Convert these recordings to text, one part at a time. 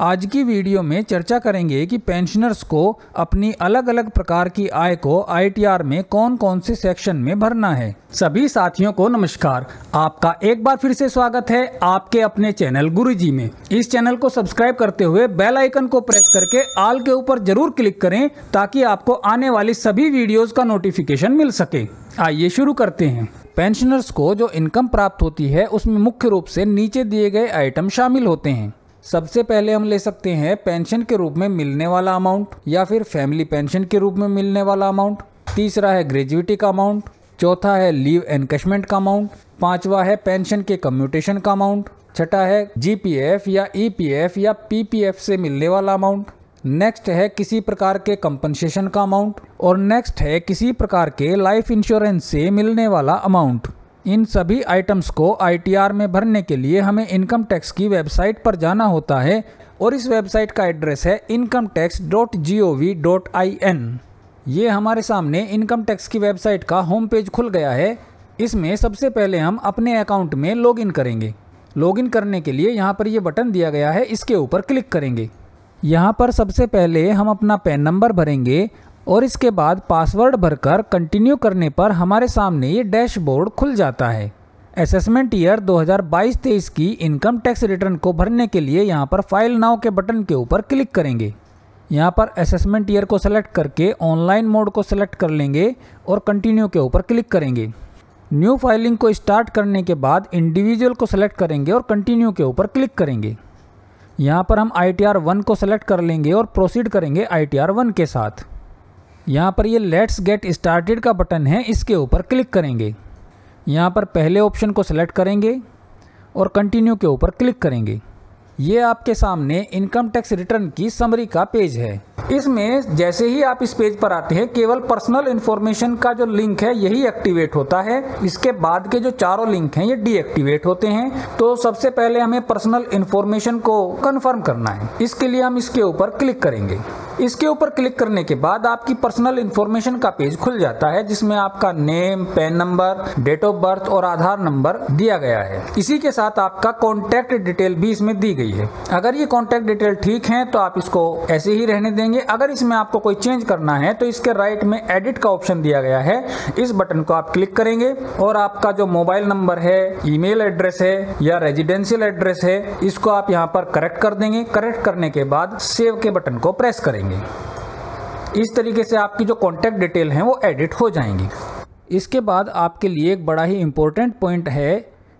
आज की वीडियो में चर्चा करेंगे कि पेंशनर्स को अपनी अलग अलग प्रकार की आय को आईटीआर में कौन कौन से सेक्शन में भरना है सभी साथियों को नमस्कार आपका एक बार फिर से स्वागत है आपके अपने चैनल गुरुजी में इस चैनल को सब्सक्राइब करते हुए बेल आइकन को प्रेस करके आल के ऊपर जरूर क्लिक करें ताकि आपको आने वाली सभी वीडियोज का नोटिफिकेशन मिल सके आइए शुरू करते हैं पेंशनर्स को जो इनकम प्राप्त होती है उसमें मुख्य रूप से नीचे दिए गए आइटम शामिल होते हैं सबसे पहले हम ले सकते हैं पेंशन के रूप में मिलने वाला अमाउंट या फिर फैमिली पेंशन के रूप में मिलने वाला अमाउंट तीसरा है ग्रेजुटी का अमाउंट चौथा है लीव एनकशमेंट का अमाउंट पांचवा है पेंशन के कम्यूटेशन का अमाउंट छठा है जीपीएफ या ईपीएफ e या पीपीएफ से मिलने वाला अमाउंट नेक्स्ट है किसी प्रकार के कंपनसेशन का अमाउंट और नेक्स्ट है किसी प्रकार के लाइफ इंश्योरेंस से मिलने वाला अमाउंट इन सभी आइटम्स को आईटीआर में भरने के लिए हमें इनकम टैक्स की वेबसाइट पर जाना होता है और इस वेबसाइट का एड्रेस है income tax dot G O V dot I N ये हमारे सामने इनकम टैक्स की वेबसाइट का होम पेज खुल गया है इसमें सबसे पहले हम अपने अकाउंट में लॉगिन करेंगे लॉगिन करने के लिए यहाँ पर ये बटन दिया गया है इसके ऊपर क्लिक करेंगे यहाँ पर सबसे पहले हम अपना पैन नंबर भरेंगे और इसके बाद पासवर्ड भरकर कंटिन्यू करने पर हमारे सामने ये डैशबोर्ड खुल जाता है असेसमेंट ईयर 2022-23 की इनकम टैक्स रिटर्न को भरने के लिए यहाँ पर फाइल नाव के बटन के ऊपर क्लिक करेंगे यहाँ पर असेसमेंट ईयर को सेलेक्ट करके ऑनलाइन मोड को सेलेक्ट कर लेंगे और कंटिन्यू के ऊपर क्लिक करेंगे न्यू फाइलिंग को स्टार्ट करने के बाद इंडिविजुअल को सेलेक्ट करेंगे और कंटिन्यू के ऊपर क्लिक करेंगे यहाँ पर हम आई टी आर वन को सेलेक्ट कर लेंगे और प्रोसीड करेंगे आई टी आर वन के साथ यहाँ पर ये लेट्स गेट स्टार्टेड का बटन है इसके ऊपर क्लिक करेंगे यहाँ पर पहले ऑप्शन को सिलेक्ट करेंगे और कंटिन्यू के ऊपर क्लिक करेंगे ये आपके सामने इनकम टैक्स रिटर्न की समरी का पेज है इसमें जैसे ही आप इस पेज पर आते हैं केवल पर्सनल इन्फॉर्मेशन का जो लिंक है यही एक्टिवेट होता है इसके बाद के जो चारों लिंक हैं ये डीएक्टिवेट होते हैं तो सबसे पहले हमें पर्सनल इन्फॉर्मेशन को कन्फर्म करना है इसके लिए हम इसके ऊपर क्लिक करेंगे इसके ऊपर क्लिक करने के बाद आपकी पर्सनल इन्फॉर्मेशन का पेज खुल जाता है जिसमें आपका name PAN number date of birth और आधार नंबर दिया गया है इसी के साथ आपका कॉन्टैक्ट डिटेल भी इसमें दी गई है अगर ये कॉन्टैक्ट डिटेल ठीक है तो आप इसको ऐसे ही रहने देंगे अगर इसमें आपको कोई चेंज करना है तो इसके राइट में एडिट का ऑप्शन दिया गया है इस बटन को आप क्लिक करेंगे और आपका जो मोबाइल नंबर है ईमेल एड्रेस है या रेजिडेंशियल एड्रेस है इसको आप यहाँ पर करेक्ट कर देंगे करेक्ट करने के बाद सेव के बटन को प्रेस करेंगे जाएंगे इस तरीके से आपकी जो कॉन्टैक्ट डिटेल हैं वो एडिट हो जाएंगी इसके बाद आपके लिए एक बड़ा ही इम्पोर्टेंट पॉइंट है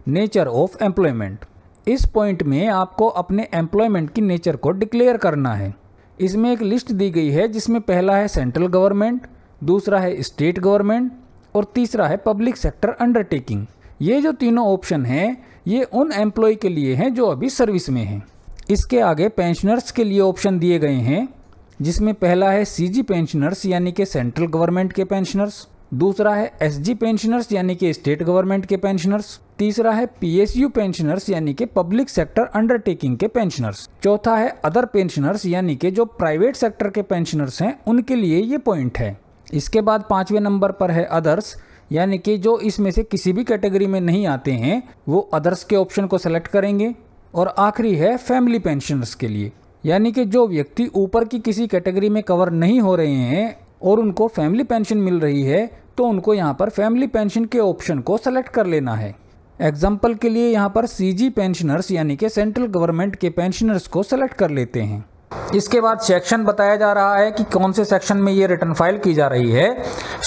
नेचर ऑफ एम्प्लॉयमेंट इस पॉइंट में आपको अपने एम्प्लॉयमेंट की नेचर को डिक्लेयर करना है इसमें एक लिस्ट दी गई है जिसमें पहला है सेंट्रल गवर्नमेंट दूसरा है स्टेट गवर्नमेंट और तीसरा है पब्लिक सेक्टर अंडरटेकिंग ये जो तीनों ऑप्शन हैं ये उन एम्प्लॉय के लिए हैं जो अभी सर्विस में हैं इसके आगे पेंशनर्स के लिए ऑप्शन दिए गए हैं जिसमें पहला है सीजी पेंशनर्स यानी कि सेंट्रल गवर्नमेंट के पेंशनर्स दूसरा है एसजी पेंशनर्स यानी कि स्टेट गवर्नमेंट के पेंशनर्स तीसरा है पीएसयू पेंशनर्स यानी कि पब्लिक सेक्टर अंडरटेकिंग के पेंशनर्स चौथा है अदर पेंशनर्स यानी कि जो प्राइवेट सेक्टर के पेंशनर्स हैं उनके लिए ये पॉइंट है इसके बाद पांचवें नंबर पर है अदर्स यानी कि जो इसमें से किसी भी कैटेगरी में नहीं आते हैं वो अदर्स के ऑप्शन को सेलेक्ट करेंगे और आखिरी है फैमिली पेंशनर्स के लिए यानी कि जो व्यक्ति ऊपर की किसी कैटेगरी में कवर नहीं हो रहे हैं और उनको फैमिली पेंशन मिल रही है तो उनको यहाँ पर फैमिली पेंशन के ऑप्शन को सेलेक्ट कर लेना है एग्जाम्पल के लिए यहाँ पर सीजी पेंशनर्स यानी कि सेंट्रल गवर्नमेंट के पेंशनर्स को सेलेक्ट कर लेते हैं इसके बाद सेक्शन बताया जा रहा है कि कौन से सेक्शन में ये रिटर्न फाइल की जा रही है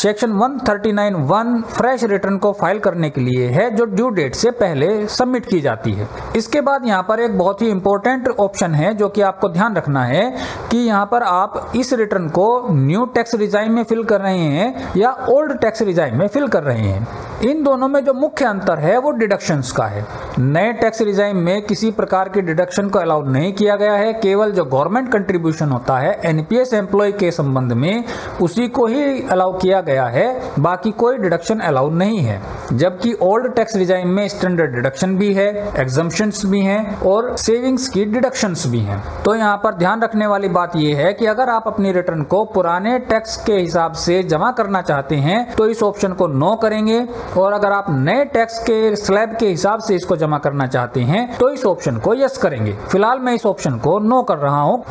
सेक्शन 139.1 फ्रेश रिटर्न को फाइल करने के लिए है जो ड्यू डेट से पहले सबमिट की जाती है इसके बाद यहाँ पर एक बहुत ही इंपॉर्टेंट ऑप्शन है जो कि आपको ध्यान रखना है कि यहाँ पर आप इस रिटर्न को न्यू टैक्स रिजाइन में फिल कर रहे हैं या ओल्ड टैक्स रिजाइन में फिल कर रहे हैं इन दोनों में जो मुख्य अंतर है वो डिडक्शंस का है नए टैक्स रिजाइम में किसी प्रकार के डिडक्शन को अलाउ नहीं किया गया है केवल जो गवर्नमेंट कंट्रीब्यूशन होता है एनपीएस एम्प्लॉय के संबंध में उसी को ही अलाउ किया गया है बाकी कोई डिडक्शन अलाउ नहीं है जबकि ओल्ड टैक्स रिजाइम में स्टैंडर्ड डिडक्शन भी है एग्जम्पन्स भी है और सेविंग्स की डिडक्शन भी है तो यहाँ पर ध्यान रखने वाली बात यह है कि अगर आप अपनी रिटर्न को पुराने टैक्स के हिसाब से जमा करना चाहते हैं तो इस ऑप्शन को नो करेंगे और अगर आप नए टैक्स के स्लैब के हिसाब से इसको जमा करना चाहते हैं तो इस ऑप्शन को यस करेंगे फिलहाल मैं इस ऑप्शन को नो कर रहा हूँ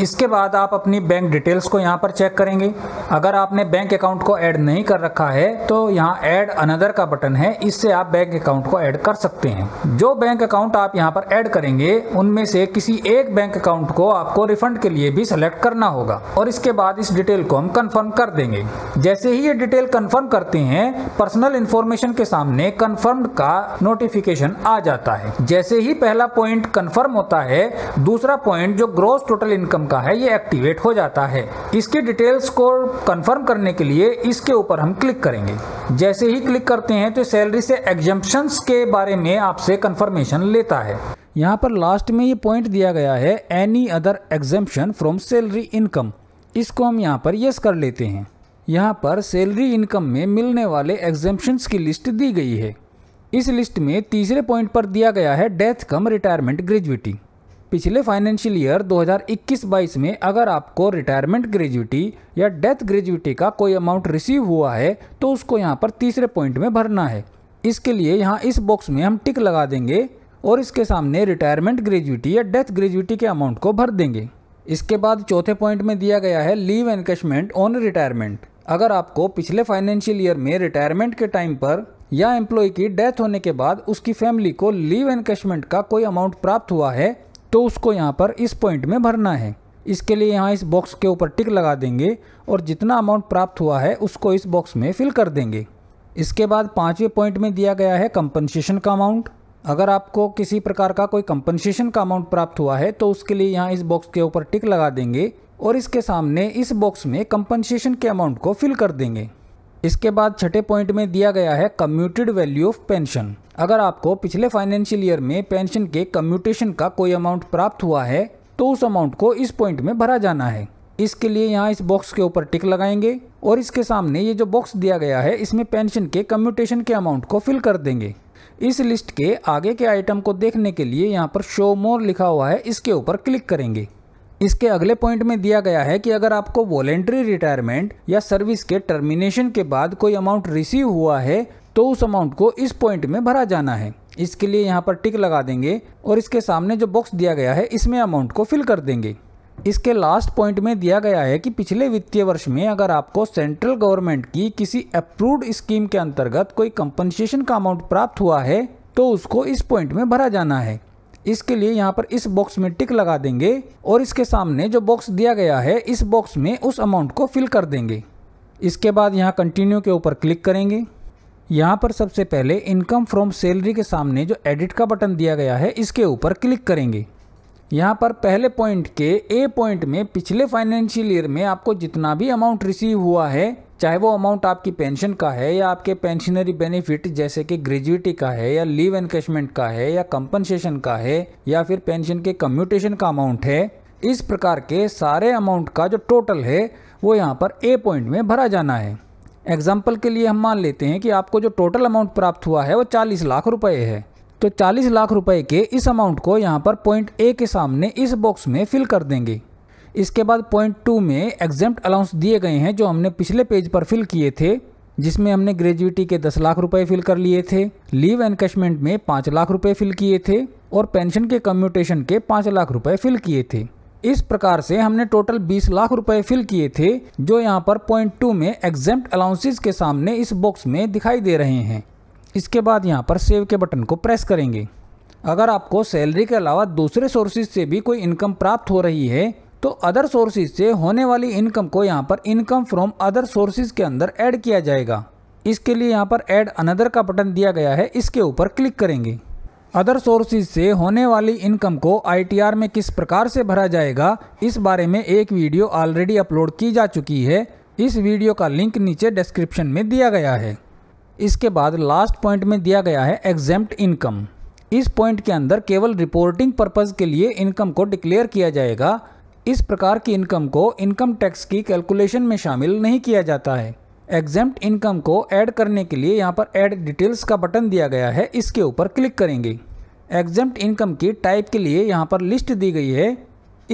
इसके बाद आप अपनी बैंक डिटेल्स को यहाँ पर चेक करेंगे अगर आपने बैंक अकाउंट को ऐड नहीं कर रखा है तो यहाँ ऐड अनदर का बटन है इससे आप बैंक अकाउंट को ऐड कर सकते हैं जो बैंक अकाउंट आप यहाँ पर ऐड करेंगे उनमें से किसी एक बैंक अकाउंट को आपको रिफंड के लिए भी सिलेक्ट करना होगा और इसके बाद इस डिटेल को हम कन्फर्म कर देंगे जैसे ही ये डिटेल कन्फर्म करते हैं पर्सनल इन्फॉर्मेशन के सामने कन्फर्म का नोटिफिकेशन आ जाता है जैसे ही पहला पॉइंट कन्फर्म होता है दूसरा पॉइंट जो ग्रोस टोटल इनकम का है ये एक्टिवेट हो जाता है इसके डिटेल्स को कंफर्म करने के लिए इसके ऊपर हम क्लिक करेंगे जैसे ही क्लिक करते हैं तो सैलरी से एग्जम्पन्स के बारे में आपसे कंफर्मेशन लेता है यहाँ पर लास्ट में ये पॉइंट दिया गया है any other exemption from salary income इसको हम यहाँ पर यस कर लेते हैं यहाँ पर सैलरी इनकम में मिलने वाले एग्जम्पन्स की लिस्ट दी गई है इस लिस्ट में तीसरे पॉइंट पर दिया गया है डेथ कम रिटायरमेंट ग्रेजुएटी पिछले फाइनेंशियल ईयर 2021-22 में अगर आपको रिटायरमेंट ग्रेजुटी या डेथ ग्रेजुटी का कोई अमाउंट रिसीव हुआ है तो उसको यहाँ पर तीसरे पॉइंट में भरना है इसके लिए यहाँ इस बॉक्स में हम टिक लगा देंगे और इसके सामने रिटायरमेंट ग्रेजुटी या डेथ ग्रेजुटी के अमाउंट को भर देंगे इसके बाद चौथे पॉइंट में दिया गया है लीव एनकेशमेंट ऑन रिटायरमेंट अगर आपको पिछले फाइनेंशियल ईयर में रिटायरमेंट के टाइम पर या एम्प्लॉय की डेथ होने के बाद उसकी फैमिली को लीव एनकेशमेंट का कोई अमाउंट प्राप्त हुआ है तो उसको यहाँ पर इस पॉइंट में भरना है इसके लिए यहाँ इस बॉक्स के ऊपर टिक लगा देंगे और जितना अमाउंट प्राप्त हुआ है उसको इस बॉक्स में फिल कर देंगे इसके बाद पाँचवें पॉइंट में दिया गया है कंपनसेशन का अमाउंट अगर आपको किसी प्रकार का कोई कंपनसेशन का अमाउंट प्राप्त हुआ है तो उसके लिए यहाँ इस बॉक्स के ऊपर टिक लगा देंगे और इसके सामने इस बॉक्स में कंपनसेशन के अमाउंट को फिल कर देंगे इसके बाद छठे पॉइंट में दिया गया है कम्यूटेड वैल्यू ऑफ पेंशन अगर आपको पिछले फाइनेंशियल ईयर में पेंशन के कम्यूटेशन का कोई अमाउंट प्राप्त हुआ है तो उस अमाउंट को इस पॉइंट में भरा जाना है इसके लिए यहाँ इस बॉक्स के ऊपर टिक लगाएंगे और इसके सामने ये जो बॉक्स दिया गया है इसमें पेंशन के कम्यूटेशन के अमाउंट को फिल कर देंगे इस लिस्ट के आगे के आइटम को देखने के लिए यहाँ पर शो मोर लिखा हुआ है इसके ऊपर क्लिक करेंगे इसके अगले पॉइंट में दिया गया है कि अगर आपको वॉलेंट्री रिटायरमेंट या सर्विस के टर्मिनेशन के बाद कोई अमाउंट रिसीव हुआ है तो उस अमाउंट को इस पॉइंट में भरा जाना है इसके लिए यहाँ पर टिक लगा देंगे और इसके सामने जो बॉक्स दिया गया है इसमें अमाउंट को फिल कर देंगे इसके लास्ट पॉइंट में दिया गया है कि पिछले वित्तीय वर्ष में अगर आपको सेंट्रल गवर्नमेंट की किसी अप्रूव्ड स्कीम के अंतर्गत कोई कंपनसेशन का अमाउंट प्राप्त हुआ है तो उसको इस पॉइंट में भरा जाना है इसके लिए यहाँ पर इस बॉक्स में टिक लगा देंगे और इसके सामने जो बॉक्स दिया गया है इस बॉक्स में उस अमाउंट को फिल कर देंगे इसके बाद यहाँ कंटिन्यू के ऊपर क्लिक करेंगे यहाँ पर सबसे पहले इनकम फ्रॉम सैलरी के सामने जो एडिट का बटन दिया गया है इसके ऊपर क्लिक करेंगे यहाँ पर पहले पॉइंट के ए पॉइंट में पिछले फाइनेंशियल ईयर में आपको जितना भी अमाउंट रिसीव हुआ है चाहे वो अमाउंट आपकी पेंशन का है या आपके पेंशनरी बेनिफिट जैसे कि ग्रेजुएटी का है या लीव एनकेशमेंट का है या कंपनसेशन का है या फिर पेंशन के कम्यूटेशन का अमाउंट है इस प्रकार के सारे अमाउंट का जो टोटल है वो यहाँ पर ए पॉइंट में भरा जाना है एग्जाम्पल के लिए हम मान लेते हैं कि आपको जो टोटल अमाउंट प्राप्त हुआ है वो चालीस लाख रुपए है तो चालीस लाख रुपए के इस अमाउंट को यहाँ पर पॉइंट ए के सामने इस बॉक्स में फिल कर देंगे इसके बाद पॉइंट टू में एग्जाम्प्ट अलाउंस दिए गए हैं जो हमने पिछले पेज पर फिल किए थे जिसमें हमने ग्रेजुएटी के दस लाख रुपए फिल कर लिए थे लीव एनकशमेंट में पाँच लाख रुपए फिल किए थे और पेंशन के कम्यूटेशन के पाँच लाख रुपए फिल किए थे इस प्रकार से हमने टोटल 20 लाख रुपए फिल किए थे जो यहाँ पर पॉइंट टू में एग्जेप्ट अलाउंसेज के सामने इस बॉक्स में दिखाई दे रहे हैं इसके बाद यहाँ पर सेव के बटन को प्रेस करेंगे अगर आपको सैलरी के अलावा दूसरे सोर्सेज से भी कोई इनकम प्राप्त हो रही है तो अदर सोर्सेज से होने वाली इनकम को यहाँ पर इनकम फ्रॉम अदर सोर्सेज के अंदर ऐड किया जाएगा इसके लिए यहाँ पर ऐड अनदर का बटन दिया गया है इसके ऊपर क्लिक करेंगे अदर सोर्सेज से होने वाली इनकम को आईटीआर में किस प्रकार से भरा जाएगा इस बारे में एक वीडियो ऑलरेडी अपलोड की जा चुकी है इस वीडियो का लिंक नीचे डिस्क्रिप्शन में दिया गया है इसके बाद लास्ट पॉइंट में दिया गया है एग्जेम्प्ट इनकम इस पॉइंट के अंदर केवल रिपोर्टिंग पर्पज़ के लिए इनकम को डिक्लेयर किया जाएगा इस प्रकार की इनकम को इनकम टैक्स की कैलकुलेशन में शामिल नहीं किया जाता है एग्जेम्प्ट इनकम को ऐड करने के लिए यहाँ पर ऐड डिटेल्स का बटन दिया गया है इसके ऊपर क्लिक करेंगे एग्जेप्ट इनकम की टाइप के लिए यहाँ पर लिस्ट दी गई है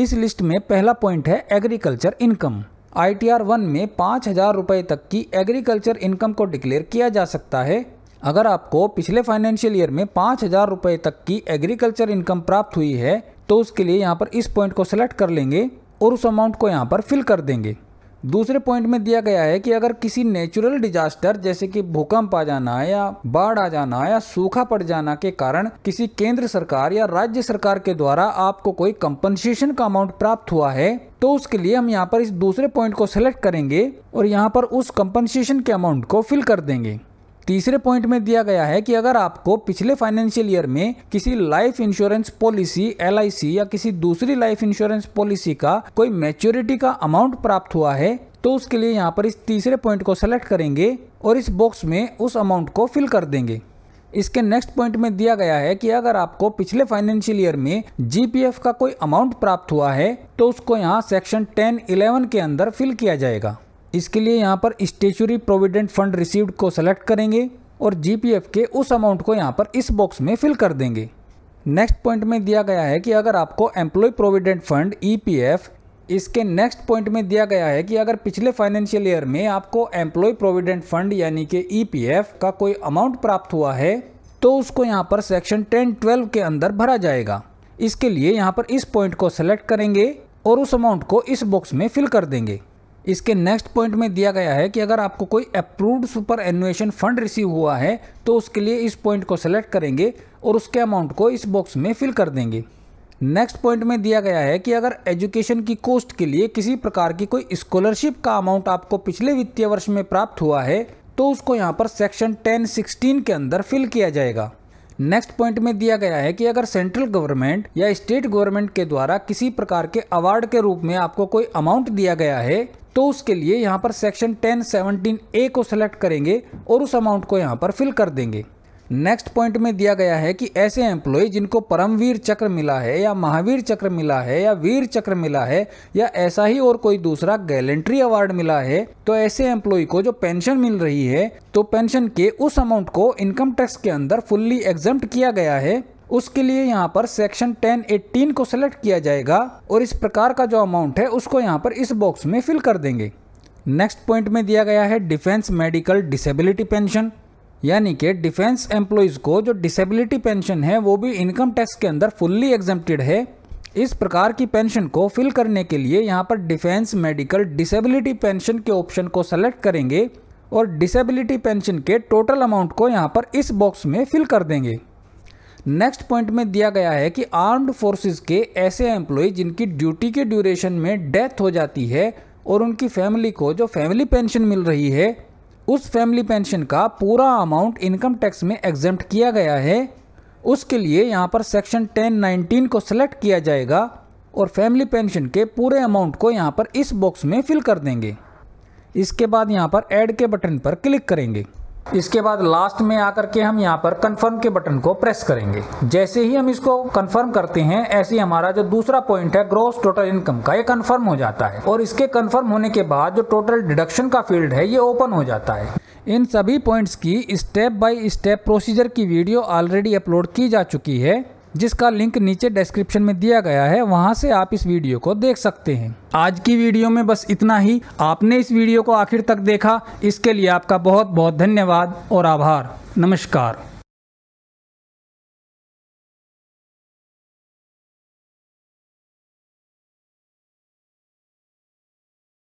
इस लिस्ट में पहला पॉइंट है agriculture income I T R one में पाँच हज़ार रुपये तक की एग्रीकल्चर इनकम को डिक्लेयर किया जा सकता है अगर आपको पिछले फाइनेंशियल ईयर में पाँच हज़ार रुपये तक की एग्रीकल्चर इनकम प्राप्त हुई है तो उसके लिए यहाँ पर इस पॉइंट को सेलेक्ट कर लेंगे और उस अमाउंट को यहाँ पर फिल कर देंगे दूसरे पॉइंट में दिया गया है कि अगर किसी नेचुरल डिजास्टर जैसे कि भूकंप आ जाना या बाढ़ आ जाना या सूखा पड़ जाना के कारण किसी केंद्र सरकार या राज्य सरकार के द्वारा आपको कोई कंपनसेशन का अमाउंट प्राप्त हुआ है तो उसके लिए हम यहाँ पर इस दूसरे पॉइंट को सिलेक्ट करेंगे और यहाँ पर उस कंपनसेशन के अमाउंट को फिल कर देंगे तीसरे पॉइंट में दिया गया है कि अगर आपको पिछले फाइनेंशियल ईयर में किसी लाइफ इंश्योरेंस पॉलिसी एल या किसी दूसरी लाइफ इंश्योरेंस पॉलिसी का कोई मेच्योरिटी का अमाउंट प्राप्त हुआ है तो उसके लिए यहाँ पर इस तीसरे पॉइंट को सेलेक्ट करेंगे और इस बॉक्स में उस अमाउंट को फिल कर देंगे इसके नेक्स्ट पॉइंट में दिया गया है कि अगर आपको पिछले फाइनेंशियल ईयर में जीपीएफ का कोई अमाउंट प्राप्त हुआ है तो उसको यहाँ सेक्शन 10, 11 के अंदर फिल किया जाएगा इसके लिए यहाँ पर स्टेचुरी प्रोविडेंट फंड रिसीव्ड को सेलेक्ट करेंगे और जीपीएफ के उस अमाउंट को यहाँ पर इस बॉक्स में फिल कर देंगे नेक्स्ट पॉइंट में दिया गया है कि अगर आपको एम्प्लॉय प्रोविडेंट फंड ई इसके नेक्स्ट पॉइंट में दिया गया है कि अगर पिछले फाइनेंशियल ईयर में आपको एम्प्लॉय प्रोविडेंट फंड यानी कि ई e का कोई अमाउंट प्राप्त हुआ है तो उसको यहाँ पर सेक्शन टेन ट्वेल्व के अंदर भरा जाएगा इसके लिए यहाँ पर इस पॉइंट को सेलेक्ट करेंगे और उस अमाउंट को इस बॉक्स में फिल कर देंगे इसके नेक्स्ट पॉइंट में दिया गया है कि अगर आपको कोई approved superannuation fund receive हुआ है तो उसके लिए इस पॉइंट को सेलेक्ट करेंगे और उसके अमाउंट को इस बॉक्स में फिल कर देंगे नेक्स्ट पॉइंट में दिया गया है कि अगर एजुकेशन की कोस्ट के लिए किसी प्रकार की कोई स्कॉलरशिप का अमाउंट आपको पिछले वित्तीय वर्ष में प्राप्त हुआ है तो उसको यहाँ पर सेक्शन टेन सिक्सटीन के अंदर फिल किया जाएगा नेक्स्ट पॉइंट में दिया गया है कि अगर सेंट्रल गवर्नमेंट या स्टेट गवर्नमेंट के द्वारा किसी प्रकार के अवार्ड के रूप में आपको कोई अमाउंट दिया गया है तो उसके लिए यहाँ पर सेक्शन टेन सेवनटीन ए को सेलेक्ट करेंगे और उस अमाउंट को यहाँ पर फिल कर देंगे नेक्स्ट पॉइंट में दिया गया है कि ऐसे एम्प्लॉय जिनको परमवीर चक्र मिला है या महावीर चक्र मिला है या वीर चक्र मिला है या ऐसा ही और कोई दूसरा गैलेंट्री अवार्ड मिला है तो ऐसे एम्प्लॉय को जो पेंशन मिल रही है तो पेंशन के उस अमाउंट को इनकम टैक्स के अंदर फुल्ली एग्जम्प्ट किया गया है उसके लिए यहाँ पर सेक्शन 1018 को सेलेक्ट किया जाएगा और इस प्रकार का जो अमाउंट है उसको यहाँ पर इस बॉक्स में फिल कर देंगे नेक्स्ट पॉइंट में दिया गया है डिफेंस मेडिकल डिसेबिलिटी पेंशन यानी कि डिफेंस एम्प्लॉयज़ को जो डिसेबिलिटी पेंशन है वो भी इनकम टैक्स के अंदर फुल्ली एग्जेप्टेड है इस प्रकार की पेंशन को फिल करने के लिए यहाँ पर डिफेंस मेडिकल डिसेबिलिटी पेंशन के ऑप्शन को सेलेक्ट करेंगे और डिसेबिलिटी पेंशन के टोटल अमाउंट को यहाँ पर इस बॉक्स में फिल कर देंगे नेक्स्ट पॉइंट में दिया गया है कि आर्म्ड फोर्सेस के ऐसे एम्प्लॉय जिनकी ड्यूटी के ड्यूरेशन में डेथ हो जाती है और उनकी फैमिली को जो फैमिली पेंशन मिल रही है उस फैमिली पेंशन का पूरा अमाउंट इनकम टैक्स में एग्जाम किया गया है उसके लिए यहाँ पर सेक्शन 1019 को सिलेक्ट किया जाएगा और फैमिली पेंशन के पूरे अमाउंट को यहाँ पर इस बॉक्स में फिल कर देंगे इसके बाद यहाँ पर ऐड के बटन पर क्लिक करेंगे इसके बाद लास्ट में आकर के हम यहाँ पर कंफर्म के बटन को प्रेस करेंगे जैसे ही हम इसको कंफर्म करते हैं ऐसे हमारा जो दूसरा पॉइंट है ग्रोस टोटल इनकम का ये कंफर्म हो जाता है और इसके कंफर्म होने के बाद जो टोटल डिडक्शन का फील्ड है ये ओपन हो जाता है इन सभी पॉइंट्स की स्टेप बाय स्टेप प्रोसीजर की वीडियो ऑलरेडी अपलोड की जा चुकी है जिसका लिंक नीचे डिस्क्रिप्शन में दिया गया है वहाँ से आप इस वीडियो को देख सकते हैं आज की वीडियो में बस इतना ही आपने इस वीडियो को आखिर तक देखा इसके लिए आपका बहुत बहुत धन्यवाद और आभार नमस्कार